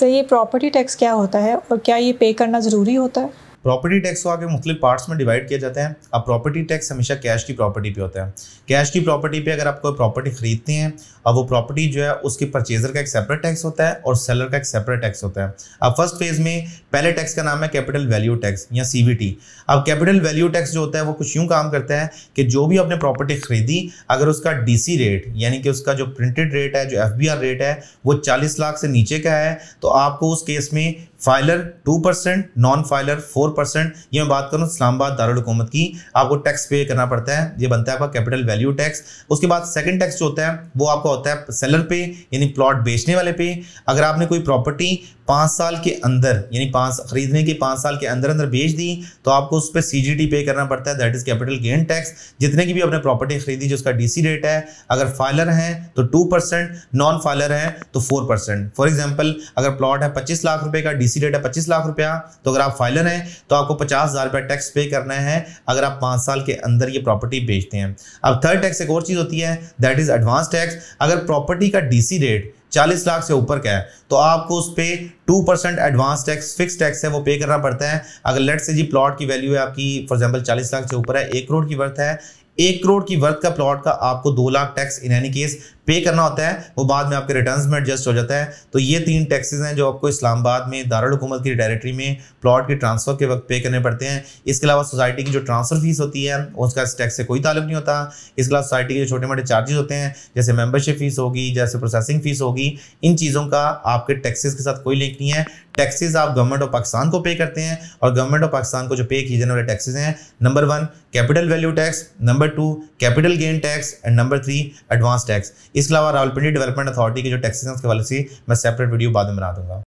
sir ये property tax क्या होता है और क्या ये पे करना ज़रूरी होता है प्रॉपर्टी टैक्स को आगे मुख्तु पार्ट्स में डिवाइड किया जाता है अब प्रॉपर्टी टैक्स हमेशा कैश की प्रॉपर्टी पे होता है कैश की प्रॉपर्टी पे अगर आप कोई प्रॉपर्टी खरीदते हैं अब वो प्रॉपर्टी जो है उसके परचेजर का एक सेपरेट टैक्स होता है और सेलर का एक सेपरेट टैक्स होता है अब फर्स्ट फेज में पहले टैक्स का नाम है कैपिटल वैल्यू टैक्स या सी अब कैपिटल वैल्यू टैक्स जो होता है वो कुछ यूँ काम करता है कि जो भी आपने प्रॉपर्टी खरीदी अगर उसका डी रेट यानी कि उसका जो प्रिंटेड रेट है जो एफ रेट है वो चालीस लाख से नीचे का है तो आपको उस केस में filer two percent non filer four percent ये मैं बात करूँ इस्लामाबाद दारकूमत की आपको टैक्स पे करना पड़ता है ये बनता है आपका कैपिटल वैल्यू टैक्स उसके बाद सेकंड टैक्स जो होता है वो आपका होता है सेलर पे यानी प्लॉट बेचने वाले पे अगर आपने कोई प्रॉपर्टी पाँच साल के अंदर यानी पाँच खरीदने के पाँच साल के अंदर अंदर बेच दी तो आपको उस पर सी पे करना पड़ता है that is capital gain tax जितने की भी आपने प्रॉपर्टी खरीदी जो उसका डी रेट है अगर फाइलर हैं तो टू नॉन फाइलर हैं तो फोर परसेंट फॉर एग्जाम्पल अगर प्लॉट है पच्चीस लाख रुपये का डी रेट है पच्चीस लाख रुपया तो अगर आप फाइलर हैं तो आपको पचास हज़ार टैक्स पे करना है अगर आप पाँच साल के अंदर ये प्रॉपर्टी बेचते हैं अब थर्ड टैक्स एक और चीज़ होती है दैट इज़ एडवांस टैक्स अगर प्रॉपर्टी का डी रेट चालीस लाख से ऊपर का है तो आपको उस पर two percent advance tax fix tax है वो पे करना पड़ता है अगर लेट से जी प्लॉट की वैल्यू है आपकी फॉर एग्जाम्पल चालीस लाख से ऊपर है एक करोड़ की वर्थ है एक करोड़ की वर्थ का प्लॉट का आपको दो lakh tax in any case pay करना होता है वो बाद में आपके रिटर्न में एडजस्ट हो जाता है तो ये तीन टैक्सेज हैं जो आपको इस्लामाबाद में दारकूमत की डायरेक्टरी में प्लॉट के ट्रांसफ़र के वक्त पे करने पड़ते हैं इसके अलावा सोसाइटी की जो ट्रांसफ़र फीस होती है उसका इस टैक्स से कोई ताल्लुक नहीं होता इसके अलावा सोसाइटी के जो छोटे मोटे चार्जेस होते हैं जैसे मेंबरशिप फ़ीस होगी जैसे प्रोसेसिंग फ़ीस होगी इन चीज़ों का आपके टैक्सेस के साथ कोई लिंक नहीं है टैक्सेस आप गवर्नमेंट ऑफ पाकिस्तान को पे करते हैं और गवर्नमेंट ऑफ पाकिस्तान को जो पे किए जाने वाले टैक्सेस हैं number one capital value tax number two capital gain tax and number three advance tax इसके अलावा रावलपिंडी डेवलपमेंट अथॉरिटी की जो टैक्सेशन के हवाले से मैं सेपरेट वीडियो बाद में बना दूंगा